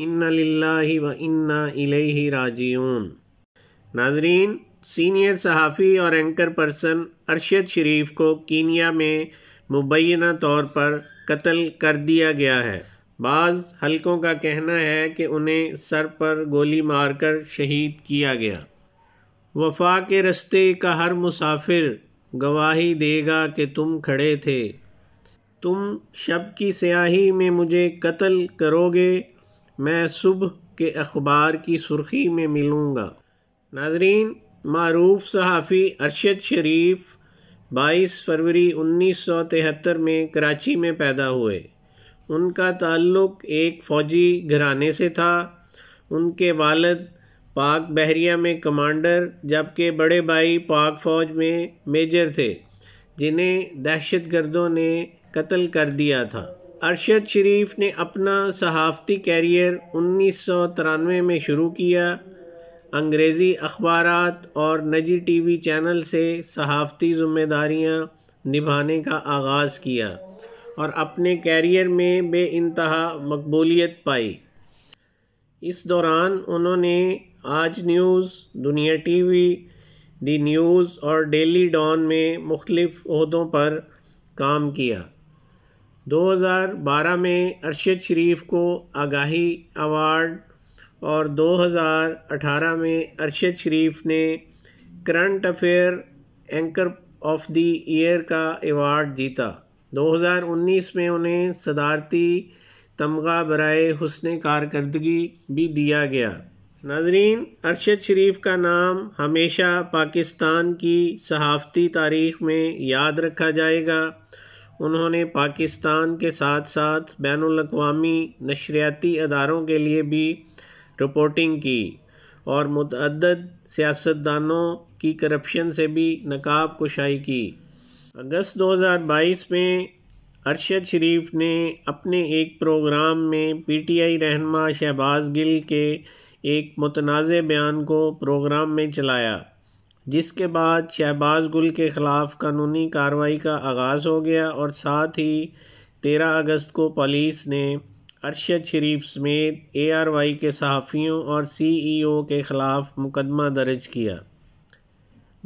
इन्ना लाही व इन्ना इलैहि राजीन नाजरीन सीनियर सहाफ़ी और एंकर पर्सन अरशद शरीफ को कीनिया में मुबैना तौर पर कत्ल कर दिया गया है बाज़ हलकों का कहना है कि उन्हें सर पर गोली मारकर शहीद किया गया वफा के रस्ते का हर मुसाफिर गवाही देगा कि तुम खड़े थे तुम शब की स्याही में मुझे कत्ल करोगे मैं सुबह के अखबार की सुर्खी में मिलूँगा नाजरीन मरूफ सहाफ़ी अरशद शरीफ 22 फरवरी 1973 में कराची में पैदा हुए उनका ताल्लुक़ एक फ़ौजी घराने से था उनके वालद पाक बहरिया में कमांडर जबकि बड़े भाई पाक फ़ौज में मेजर थे जिन्हें दहशत गर्दों ने कत्ल कर दिया था अरशद शरीफ ने अपना सहाफ़ती कैरियर उन्नीस सौ तिरानवे में शुरू किया अंग्रेज़ी अखबार और नजी टी वी चैनल से सहाफ़ती ज़िम्मेदारियाँ निभाने का आगाज़ किया और अपने कैरियर में बे इंतहा मकबूलियत पाई इस दौरान उन्होंने आज news Dunya T V the news और डेली डॉन में अहदों पर काम किया 2012 में अरशद शरीफ को आगाही अवार्ड और 2018 में अरशद शरीफ ने current affair anchor of the year का अवार्ड जीता 2019 में उन्हें सदारती तमगा बरए हसन कारकर्दगी भी दिया गया नाजरीन अरशद शरीफ का नाम हमेशा पाकिस्तान की सहाफ़ती तारीख में याद रखा जाएगा उन्होंने पाकिस्तान के साथ साथ बैन अवी नशरियाती अदारों के लिए भी रिपोर्टिंग की और मतदद सियासतदानों की करप्शन से भी नकाब कुशाई की अगस्त 2022 में अरशद शरीफ ने अपने एक प्रोग्राम में पीटीआई रहनमा शहबाज गिल के एक मतनाज़ बयान को प्रोग्राम में चलाया जिसके बाद शहबाज गुल के ख़िलाफ़ कानूनी कार्रवाई का आगाज़ हो गया और साथ ही तेरह अगस्त को पुलिस ने अरशद शरीफ समेत ए आर वाई के सहाफ़ियों और सी ई ओ के ख़िलाफ़ मुकदमा दर्ज किया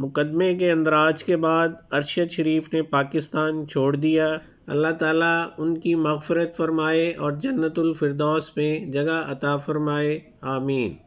मुकदमे के अंदराज के बाद अरशद शरीफ ने पाकिस्तान छोड़ दिया अल्लाह ताला उनकी मगफरत फरमाए और जन्नतुल फिरदौस में जगह अता फरमाए आमीन